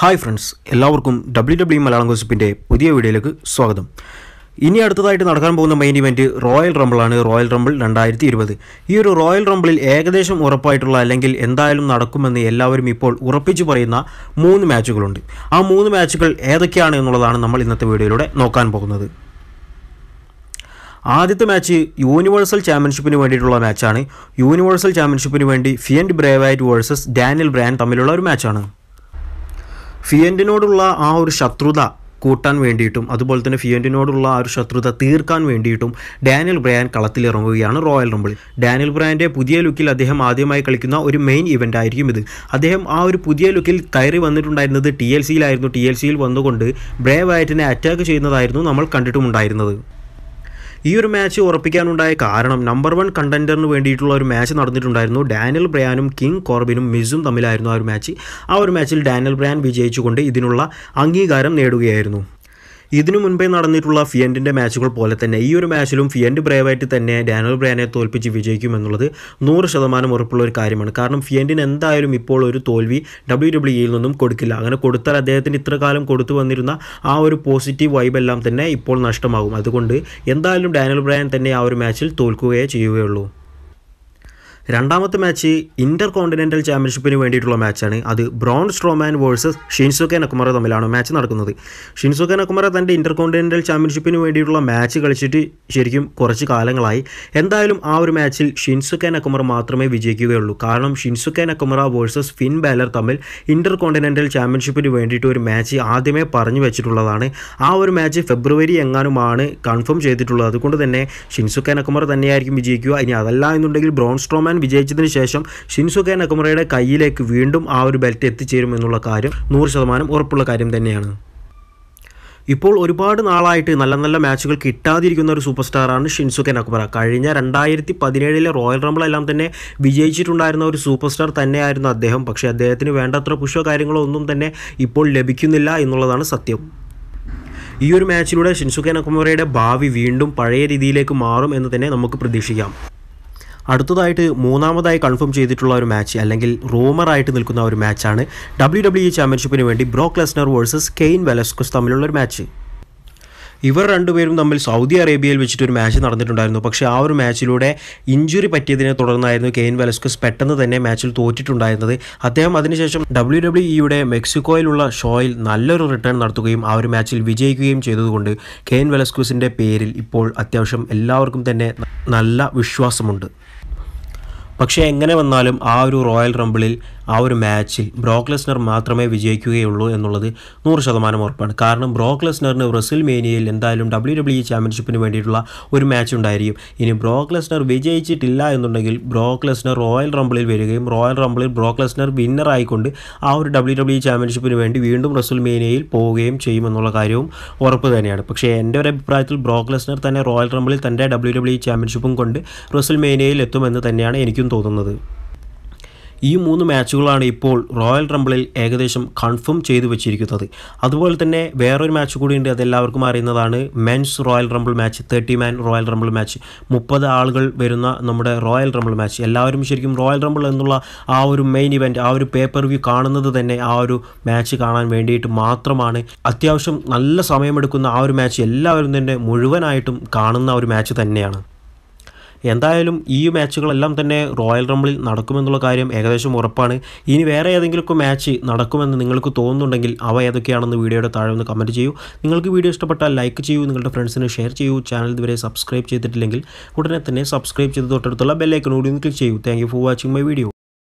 hi friends എല്ലാവർക്കും W W e Malayalam ഗോസിപ്പിൻ്റെ പുതിയ വീഡിയോയിലേക്ക് സ്വാഗതം ഇനി അടുത്തതായിട്ട് നടക്കാൻ പോകുന്ന മെയിൻ ഇവൻറ്റ് റോയൽ റംബിളാണ് റോയൽ റംബിൾ രണ്ടായിരത്തി ഇരുപത് ഈ ഒരു റോയൽ റംബിളിൽ ഏകദേശം ഉറപ്പായിട്ടുള്ള അല്ലെങ്കിൽ എന്തായാലും നടക്കുമെന്ന് എല്ലാവരും ഇപ്പോൾ ഉറപ്പിച്ചു പറയുന്ന മൂന്ന് മാച്ചുകളുണ്ട് ആ മൂന്ന് മാച്ചുകൾ ഏതൊക്കെയാണ് എന്നുള്ളതാണ് നമ്മൾ ഇന്നത്തെ വീഡിയോയിലൂടെ നോക്കാൻ പോകുന്നത് ആദ്യത്തെ മാച്ച് യൂണിവേഴ്സൽ ചാമ്പ്യൻഷിപ്പിന് വേണ്ടിയിട്ടുള്ള മാച്ചാണ് യൂണിവേഴ്സൽ ചാമ്പ്യൻഷിപ്പിന് വേണ്ടി fiend Bray Wyatt versus Daniel Bryan തമ്മിലുള്ള ഒരു മാച്ചാണ് ഫിയൻറ്റിനോടുള്ള ആ ഒരു ശത്രുത കൂട്ടാൻ വേണ്ടിയിട്ടും അതുപോലെ തന്നെ ഫിയൻറ്റിനോടുള്ള ആ ഒരു ശത്രുത തീർക്കാൻ വേണ്ടിയിട്ടും ഡാനിയൽ ബ്രയാൻ കളത്തിലിറങ്ങുകയാണ് റോയൽ റംബിൾ ഡാനിയൽ ബ്രയാൻ്റെ പുതിയ ലുക്കിൽ അദ്ദേഹം ആദ്യമായി കളിക്കുന്ന ഒരു മെയിൻ ഇവൻ്റ് ആയിരിക്കും ഇത് അദ്ദേഹം ആ ഒരു പുതിയ ലുക്കിൽ കയറി വന്നിട്ടുണ്ടായിരുന്നത് ടി എൽ സിയിലായിരുന്നു ടി എൽ സിയിൽ വന്നുകൊണ്ട് ബ്രേ വയറ്റിനെ അറ്റാക്ക് ചെയ്യുന്നതായിരുന്നു നമ്മൾ കണ്ടിട്ടുമുണ്ടായിരുന്നത് ഈ ഒരു മാച്ച് ഉറപ്പിക്കാനുണ്ടായ കാരണം നമ്പർ വൺ കണ്ടന്റിന് വേണ്ടിയിട്ടുള്ള ഒരു മാച്ച് നടന്നിട്ടുണ്ടായിരുന്നു ഡാനിയൽ ബ്രയാനും കിങ് കോർബിനും മിസും തമ്മിലായിരുന്നു ആ ഒരു മാച്ച് ആ ഒരു മാച്ചിൽ ഡാനിയൽ ബ്രയാൻ വിജയിച്ചുകൊണ്ട് ഇതിനുള്ള അംഗീകാരം നേടുകയായിരുന്നു ഇതിനു മുൻപേ നടന്നിട്ടുള്ള ഫിയൻറ്റിൻ്റെ മാച്ചുകൾ പോലെ തന്നെ ഈ ഒരു മാച്ചിലും ഫിയൻറ്റ് ബ്രേവായിട്ട് തന്നെ ഡാനിയൽ ബ്രാനെ തോൽപ്പിച്ച് വിജയിക്കുമെന്നുള്ളത് നൂറ് ശതമാനം ഉറപ്പുള്ള ഒരു കാര്യമാണ് കാരണം ഫിയൻറ്റിന് എന്തായാലും ഇപ്പോൾ ഒരു തോൽവി ഡബ്ല്യു ഡബ്ല്യു ഇയിൽ നിന്നും കൊടുക്കില്ല അങ്ങനെ കൊടുത്താൽ അദ്ദേഹത്തിന് ഇത്ര കാലം കൊടുത്തു വന്നിരുന്ന ആ ഒരു പോസിറ്റീവ് വൈബെല്ലാം തന്നെ ഇപ്പോൾ നഷ്ടമാകും അതുകൊണ്ട് എന്തായാലും ഡാനിയൽ ബ്രാൻ തന്നെ ആ ഒരു മാച്ചിൽ തോൽക്കുകയേ ചെയ്യുകയുള്ളൂ രണ്ടാമത്തെ മാച്ച് ഇന്റർ കോണ്ടിനെന്റൽ ചാമ്പ്യൻഷിപ്പിന് വേണ്ടിയിട്ടുള്ള മാച്ചാണ് അത് Braun Strowman versus Shinsuke Nakamura തമ്മിലാണ് മാച്ച് നടക്കുന്നത് ഷിൻസുക്കെ നക്കുമറ തൻ്റെ ഇന്റർ കോണ്ടിനെന്റൽ ചാമ്പ്യൻഷിപ്പിന് വേണ്ടിയിട്ടുള്ള മാച്ച് കളിച്ചിട്ട് ശരിക്കും കുറച്ച് കാലങ്ങളായി എന്തായാലും ആ ഒരു മാച്ചിൽ ഷിൻസുക്കെ നക്കുമറ മാത്രമേ വിജയിക്കുകയുള്ളൂ കാരണം Shinsuke Nakamura versus Finn Balor തമ്മിൽ ഇന്റർ കോണ്ടിനെന്റൽ ചാമ്പ്യൻഷിപ്പിന് വേണ്ടിയിട്ട് ഒരു മാച്ച് ആദ്യമേ പറഞ്ഞു വെച്ചിട്ടുള്ളതാണ് ആ ഒരു മാച്ച് ഫെബ്രുവരി എങ്ങാനുമാണ് കൺഫേം ചെയ്തിട്ടുള്ളത് അതുകൊണ്ട് തന്നെ ഷിൻസുക്കെ നക്കുമറ തന്നെയായിരിക്കും വിജയിക്കുക ഇനി അതല്ല എന്നുണ്ടെങ്കിൽ ബ്രോൺ സ്ട്രോമാൻ വിജയിച്ചതിന് ശേഷം ഷിൻസു കെ കയ്യിലേക്ക് വീണ്ടും ആ ഒരു ബെൽറ്റ് എത്തിച്ചേരും എന്നുള്ള കാര്യം നൂറ് ശതമാനം ഉറപ്പുള്ള കാര്യം തന്നെയാണ് ഇപ്പോൾ ഒരുപാട് നാളായിട്ട് നല്ല നല്ല മാച്ചുകൾ കിട്ടാതിരിക്കുന്ന ഒരു സൂപ്പർ സ്റ്റാറാണ് ഷിൻസുക്കെ നക്കുമറ കഴിഞ്ഞ രണ്ടായിരത്തി പതിനേഴിലെ റോയൽ റംബിളെല്ലാം തന്നെ വിജയിച്ചിട്ടുണ്ടായിരുന്ന ഒരു സൂപ്പർ സ്റ്റാർ തന്നെയായിരുന്നു അദ്ദേഹം പക്ഷേ അദ്ദേഹത്തിന് വേണ്ടത്ര പുഷോ കാര്യങ്ങളോ ഒന്നും തന്നെ ഇപ്പോൾ ലഭിക്കുന്നില്ല എന്നുള്ളതാണ് സത്യം ഈ ഒരു മാച്ചിലൂടെ ഷിൻസുക്കെ നക്കുമറയുടെ ഭാവി വീണ്ടും പഴയ രീതിയിലേക്ക് മാറും എന്ന് തന്നെ നമുക്ക് പ്രതീക്ഷിക്കാം അടുത്തതായിട്ട് മൂന്നാമതായി കൺഫേം ചെയ്തിട്ടുള്ള ഒരു മാച്ച് അല്ലെങ്കിൽ റൂമറായിട്ട് നിൽക്കുന്ന ഒരു മാച്ചാണ് ഡബ്ല്യു ഡബ്ല്യു ഇ ചാമ്പ്യൻഷിപ്പിന് വേണ്ടി Brock Lesnar versus Cain Velasquez തമ്മിലുള്ള ഒരു മാച്ച് ഇവർ രണ്ടുപേരും തമ്മിൽ സൗദി അറേബ്യയിൽ വെച്ചിട്ട് ഒരു മാച്ച് നടന്നിട്ടുണ്ടായിരുന്നു പക്ഷേ ആ ഒരു മാച്ചിലൂടെ ഇഞ്ചുറി പറ്റിയതിനെ തുടർന്നായിരുന്നു കെയിൻ വെലസ്കസ് പെട്ടെന്ന് തന്നെ മാച്ചിൽ തോറ്റിട്ടുണ്ടായിരുന്നത് അദ്ദേഹം അതിനുശേഷം ഡബ്ല്യു ഡബ്ല്യു ഇയുടെ മെക്സിക്കോയിലുള്ള ഷോയിൽ നല്ലൊരു റിട്ടേൺ നടത്തുകയും ആ ഒരു മാച്ചിൽ വിജയിക്കുകയും ചെയ്തതുകൊണ്ട് കെയിൻ വെലസ്ക്യൂസിൻ്റെ പേരിൽ ഇപ്പോൾ അത്യാവശ്യം എല്ലാവർക്കും തന്നെ നല്ല വിശ്വാസമുണ്ട് പക്ഷേ എങ്ങനെ വന്നാലും ആ ഒരു റോയൽ റംബിളിൽ ആ ഒരു മാച്ചിൽ ബ്രോക്ക് ലെസ്നർ മാത്രമേ വിജയിക്കുകയുള്ളൂ എന്നുള്ളത് നൂറ് ശതമാനം ഉറപ്പാണ് കാരണം ബ്രോക്ക് ലെസ്നറിന് ബ്രസിൽ മേനിയയിൽ എന്തായാലും ഡബ്ല്യു ഡബ്ല്യു e ചാമ്പ്യൻഷിപ്പിന് വേണ്ടിയിട്ടുള്ള ഒരു മാച്ച് ഉണ്ടായിരിക്കും ഇനി ബ്രോക്ക് ലെസ്നർ വിജയിച്ചിട്ടില്ല എന്നുണ്ടെങ്കിൽ ബ്രോക്ക് ലെസ്നർ റോയൽ റംബിളിൽ വരികയും റോയൽ റംബിളിൽ ബ്രോക്ക് ലെസ്നർ വിന്നർ ആയിക്കൊണ്ട് ആ ഒരു ഡബ്ല്യു ഡബ്ല്യു e ചാമ്പ്യൻഷിപ്പിന് വേണ്ടി വീണ്ടും ബ്രസിൽ മേനിയയിൽ പോവുകയും ചെയ്യുമെന്നുള്ള കാര്യവും ഉറപ്പ് തന്നെയാണ് പക്ഷേ എൻ്റെ ഒരു അഭിപ്രായത്തിൽ ബ്രോക്ക് ലെസ്നർ തന്നെ റോയൽ റംബിളിൽ തൻ്റെ ഡബ്ല്യു ഡബ്ല്യു e ചാമ്പ്യൻഷിപ്പും കൊണ്ട് ബ്രസിൽ മേനിയയിൽ എത്തുമെന്ന് തന്നെയാണ് എനിക്കും തോന്നുന്നത് ഈ മൂന്ന് മാച്ചുകളാണ് ഇപ്പോൾ റോയൽ റംബിളിൽ ഏകദേശം കൺഫേം ചെയ്തു വെച്ചിരിക്കുന്നത് അതുപോലെ തന്നെ വേറൊരു മാച്ച് കൂടിയുണ്ട് അതെല്ലാവർക്കും അറിയുന്നതാണ് men's royal rumble match thirty man royal rumble match മുപ്പത് ആളുകൾ വരുന്ന നമ്മുടെ റോയൽ റംബിൾ മാച്ച് എല്ലാവരും ശരിക്കും റോയൽ റംബിൾ എന്നുള്ള ആ ഒരു മെയിൻ ഇവൻറ്റ് ആ ഒരു പേപ്പർ വ്യൂ കാണുന്നത് തന്നെ ആ ഒരു മാച്ച് കാണാൻ വേണ്ടിയിട്ട് മാത്രമാണ് അത്യാവശ്യം നല്ല സമയമെടുക്കുന്ന ആ ഒരു മാച്ച് എല്ലാവരും തന്നെ മുഴുവനായിട്ടും കാണുന്ന ഒരു മാച്ച് തന്നെയാണ് എന്തായാലും ഈ മാച്ചുകളെല്ലാം തന്നെ റോയൽ റംബിളിൽ നടക്കുമെന്നുള്ള കാര്യം ഏകദേശം ഉറപ്പാണ് ഇനി വേറെ ഏതെങ്കിലുമൊക്കെ മാച്ച് നടക്കുമെന്ന് നിങ്ങൾക്ക് തോന്നുന്നുണ്ടെങ്കിൽ അവ ഏതൊക്കെയാണെന്ന് വീഡിയോയുടെ താഴെ ഒന്ന് കമൻറ്റ് ചെയ്യൂ നിങ്ങൾക്ക് വീഡിയോ ഇഷ്ടപ്പെട്ടാൽ ലൈക്ക് ചെയ്യൂ നിങ്ങളുടെ ഫ്രണ്ട്സിന് ഷെയർ ചെയ്യൂ ചാനൽ ഇതുവരെ സബ്സ്ക്രൈബ് ചെയ്തിട്ടില്ലെങ്കിൽ ഉടനെ തന്നെ സബ്സ്ക്രൈബ് ചെയ്ത് തൊട്ടടുത്തുള്ള ബെല്ലൈക്കൺ കൂടി ഒന്ന് ക്ലിക്ക് ചെയ്യൂ thank for watching my video